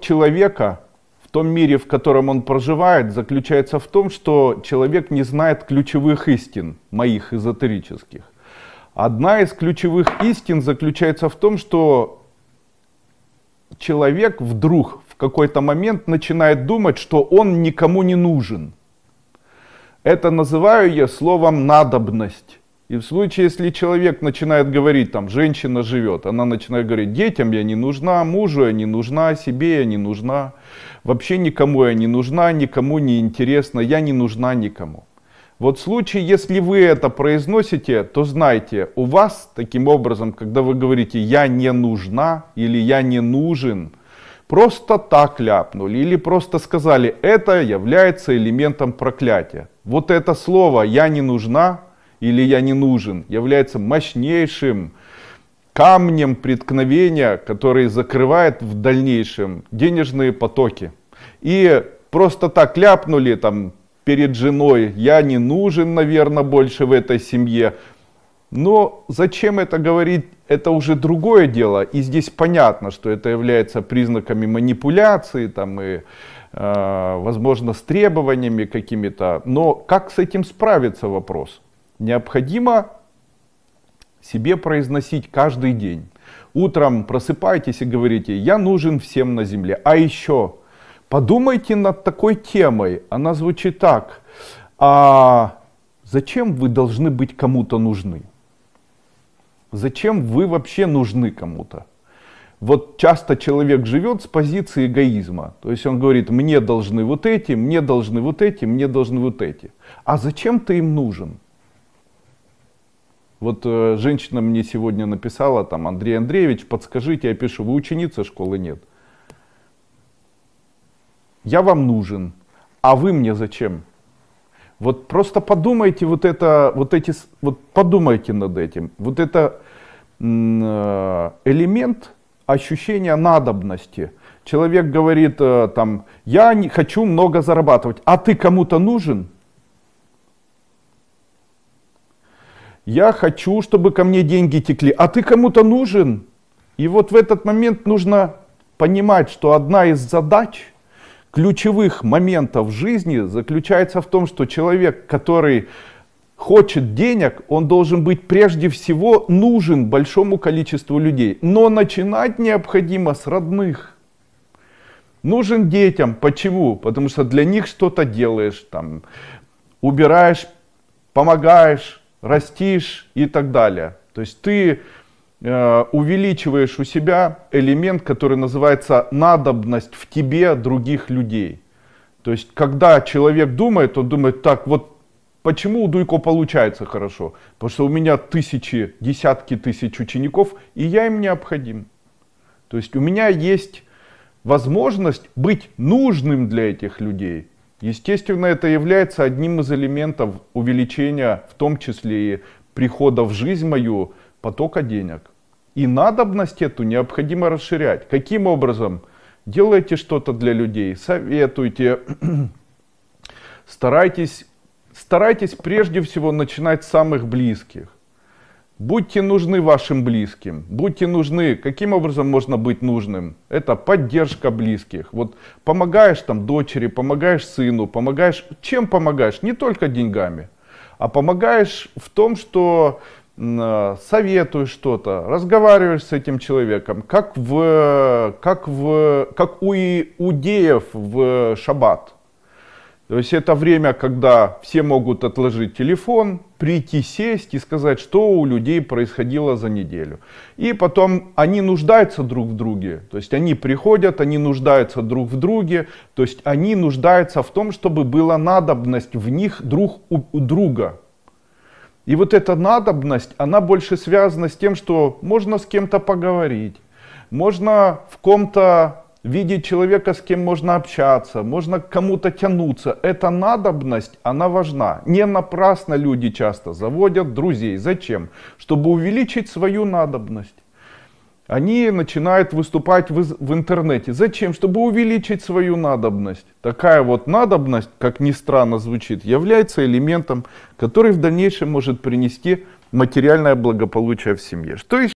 человека в том мире, в котором он проживает, заключается в том, что человек не знает ключевых истин, моих эзотерических. Одна из ключевых истин заключается в том, что человек вдруг в какой-то момент начинает думать, что он никому не нужен. Это называю я словом «надобность». И в случае, если человек начинает говорить, там, женщина живет, она начинает говорить, детям я не нужна, мужу я не нужна, себе я не нужна, вообще никому я не нужна, никому не интересно, я не нужна никому. Вот в случае, если вы это произносите, то знайте, у вас таким образом, когда вы говорите «я не нужна» или «я не нужен», просто так ляпнули или просто сказали «это является элементом проклятия». Вот это слово «я не нужна» или я не нужен, является мощнейшим камнем преткновения, который закрывает в дальнейшем денежные потоки. И просто так ляпнули там перед женой, я не нужен, наверное, больше в этой семье. Но зачем это говорить, это уже другое дело. И здесь понятно, что это является признаками манипуляции там, и, э, возможно, с требованиями какими-то. Но как с этим справиться вопрос? необходимо себе произносить каждый день. Утром просыпаетесь и говорите, я нужен всем на земле. А еще подумайте над такой темой. Она звучит так. А зачем вы должны быть кому-то нужны? Зачем вы вообще нужны кому-то? Вот часто человек живет с позиции эгоизма. То есть он говорит, мне должны вот эти, мне должны вот эти, мне должны вот эти. А зачем ты им нужен? Вот э, женщина мне сегодня написала, там, Андрей Андреевич, подскажите, я пишу, вы ученица, школы нет. Я вам нужен, а вы мне зачем? Вот просто подумайте вот это, вот эти, вот подумайте над этим. Вот это э, элемент ощущения надобности. Человек говорит э, там, я не хочу много зарабатывать, а ты кому-то нужен? я хочу, чтобы ко мне деньги текли, а ты кому-то нужен. И вот в этот момент нужно понимать, что одна из задач, ключевых моментов жизни заключается в том, что человек, который хочет денег, он должен быть прежде всего нужен большому количеству людей. Но начинать необходимо с родных. Нужен детям. Почему? Потому что для них что-то делаешь, там, убираешь, помогаешь, растишь и так далее. То есть ты э, увеличиваешь у себя элемент, который называется надобность в тебе других людей. То есть, когда человек думает, он думает, так, вот почему у Дуйко получается хорошо? Потому что у меня тысячи, десятки тысяч учеников, и я им необходим. То есть, у меня есть возможность быть нужным для этих людей – Естественно, это является одним из элементов увеличения, в том числе и прихода в жизнь мою, потока денег. И надобность эту необходимо расширять. Каким образом? Делайте что-то для людей, советуйте, старайтесь, старайтесь прежде всего начинать с самых близких. Будьте нужны вашим близким, будьте нужны. Каким образом можно быть нужным? Это поддержка близких. Вот помогаешь там дочери, помогаешь сыну, помогаешь. Чем помогаешь? Не только деньгами, а помогаешь в том, что э, советуешь что-то, разговариваешь с этим человеком, как, в, как, в, как у иудеев в шаббат. То есть это время, когда все могут отложить телефон, прийти сесть и сказать, что у людей происходило за неделю. И потом они нуждаются друг в друге. То есть они приходят, они нуждаются друг в друге. То есть они нуждаются в том, чтобы была надобность в них друг у, друга. И вот эта надобность, она больше связана с тем, что можно с кем-то поговорить, можно в ком-то видеть человека, с кем можно общаться, можно к кому-то тянуться. Эта надобность, она важна. Не напрасно люди часто заводят друзей. Зачем? Чтобы увеличить свою надобность. Они начинают выступать в, в интернете. Зачем? Чтобы увеличить свою надобность. Такая вот надобность, как ни странно звучит, является элементом, который в дальнейшем может принести материальное благополучие в семье. Что еще?